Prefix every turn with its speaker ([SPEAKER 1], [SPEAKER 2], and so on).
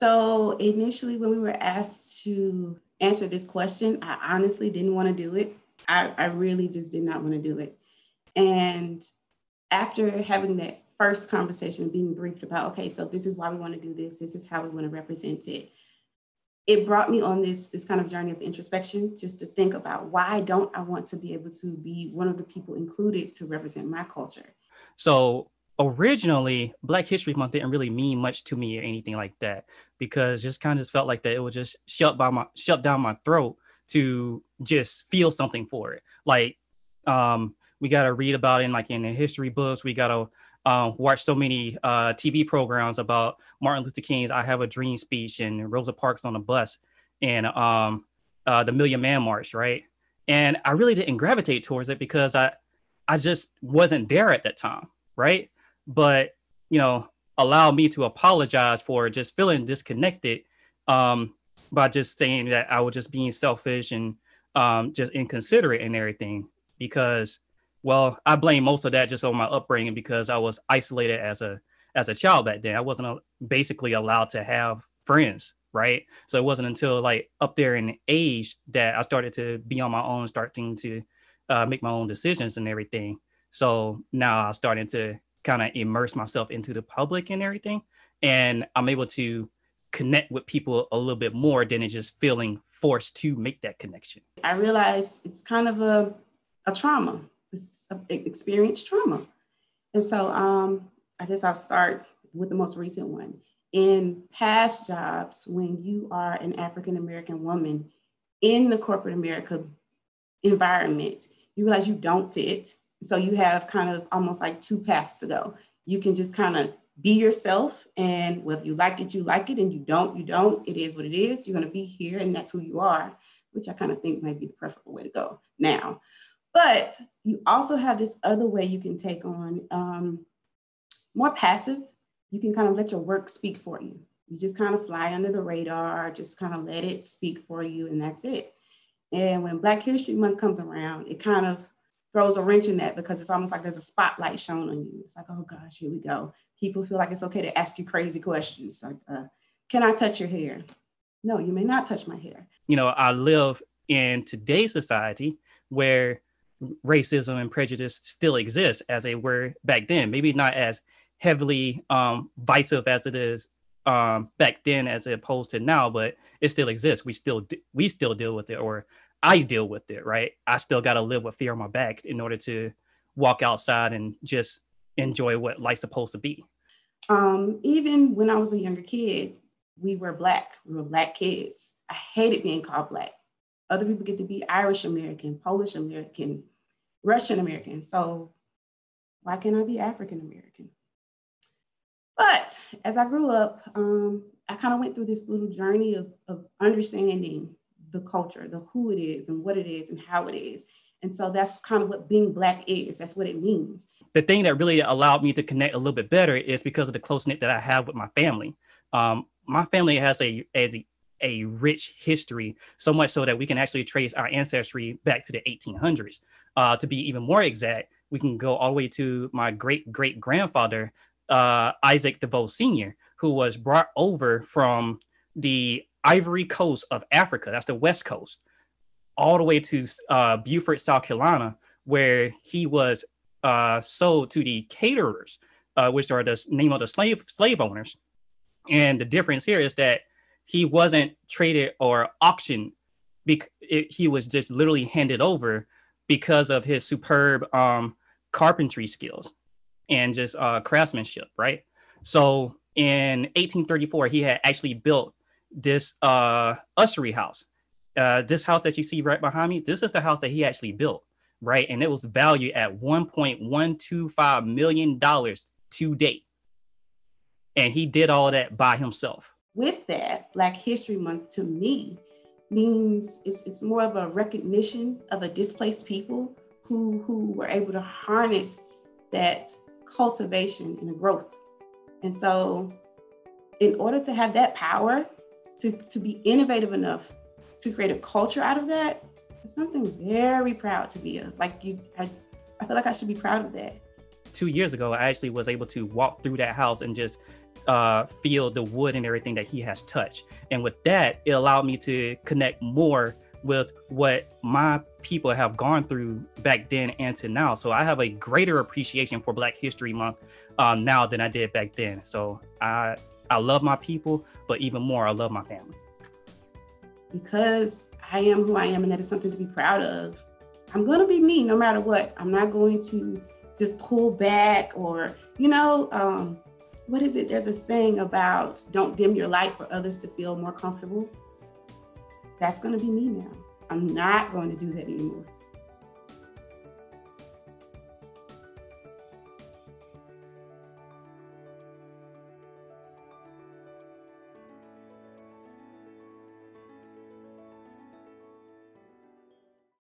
[SPEAKER 1] So initially, when we were asked to answer this question, I honestly didn't want to do it. I, I really just did not want to do it. And after having that first conversation and being briefed about, okay, so this is why we want to do this, this is how we want to represent it. It brought me on this, this kind of journey of introspection, just to think about why don't I want to be able to be one of the people included to represent my culture.
[SPEAKER 2] So originally Black History Month didn't really mean much to me or anything like that because just kind of felt like that it was just shut by my shut down my throat to just feel something for it. Like um, we got to read about it in like in the history books. We got to um, watch so many uh, TV programs about Martin Luther King's "I Have a Dream" speech and Rosa Parks on the bus and um, uh, the Million Man March, right? And I really didn't gravitate towards it because I I just wasn't there at that time, right? but you know, allow me to apologize for just feeling disconnected um, by just saying that I was just being selfish and um, just inconsiderate and everything. Because, well, I blame most of that just on my upbringing because I was isolated as a as a child back then. I wasn't a, uh, basically allowed to have friends, right? So it wasn't until like up there in age that I started to be on my own, starting to uh, make my own decisions and everything. So now I'm starting to kind of immerse myself into the public and everything. And I'm able to connect with people a little bit more than it just feeling forced to make that connection.
[SPEAKER 1] I realize it's kind of a, a trauma, it's a, experienced trauma. And so um, I guess I'll start with the most recent one. In past jobs, when you are an African American woman in the corporate America environment, you realize you don't fit so you have kind of almost like two paths to go. You can just kind of be yourself, and whether you like it, you like it, and you don't, you don't. It is what it is. You're going to be here, and that's who you are, which I kind of think might be the preferable way to go now. But you also have this other way you can take on um, more passive. You can kind of let your work speak for you. You just kind of fly under the radar, just kind of let it speak for you, and that's it. And when Black History Month comes around, it kind of throws a wrench in that because it's almost like there's a spotlight shown on you. It's like, oh gosh, here we go. People feel like it's okay to ask you crazy questions. Like, uh, can I touch your hair? No, you may not touch my hair.
[SPEAKER 2] You know, I live in today's society where racism and prejudice still exists as they were back then. Maybe not as heavily um, divisive as it is um, back then, as opposed to now, but it still exists. We still we still deal with it, or I deal with it, right? I still got to live with fear on my back in order to walk outside and just enjoy what life's supposed to be.
[SPEAKER 1] Um, even when I was a younger kid, we were black. We were black kids. I hated being called black. Other people get to be Irish American, Polish American, Russian American. So why can't I be African American? But as I grew up, um, I kind of went through this little journey of, of understanding the culture, the who it is and what it is and how it is. And so that's kind of what being Black is. That's what it means.
[SPEAKER 2] The thing that really allowed me to connect a little bit better is because of the close knit that I have with my family. Um, my family has a, as a, a rich history, so much so that we can actually trace our ancestry back to the 1800s. Uh, to be even more exact, we can go all the way to my great great grandfather, uh, Isaac DeVoe Sr., who was brought over from the Ivory Coast of Africa. That's the West Coast, all the way to uh, Beaufort, South Carolina, where he was uh, sold to the caterers, uh, which are the name of the slave slave owners. And the difference here is that he wasn't traded or auctioned; bec- it, he was just literally handed over because of his superb um, carpentry skills and just uh, craftsmanship, right? So in 1834, he had actually built this uh usury house uh this house that you see right behind me this is the house that he actually built right and it was valued at 1.125 million dollars to date, and he did all that by himself
[SPEAKER 1] with that black history month to me means it's, it's more of a recognition of a displaced people who who were able to harness that cultivation and growth and so in order to have that power to, to be innovative enough to create a culture out of that is something very proud to be of. Like you, I, I feel like I should be proud of that.
[SPEAKER 2] Two years ago, I actually was able to walk through that house and just uh, feel the wood and everything that he has touched. And with that, it allowed me to connect more with what my people have gone through back then and to now. So I have a greater appreciation for Black History Month uh, now than I did back then. So I I love my people, but even more, I love my family.
[SPEAKER 1] Because I am who I am and that is something to be proud of, I'm going to be me no matter what. I'm not going to just pull back or, you know, um, what is it? There's a saying about don't dim your light for others to feel more comfortable. That's going to be me now. I'm not going to do that anymore.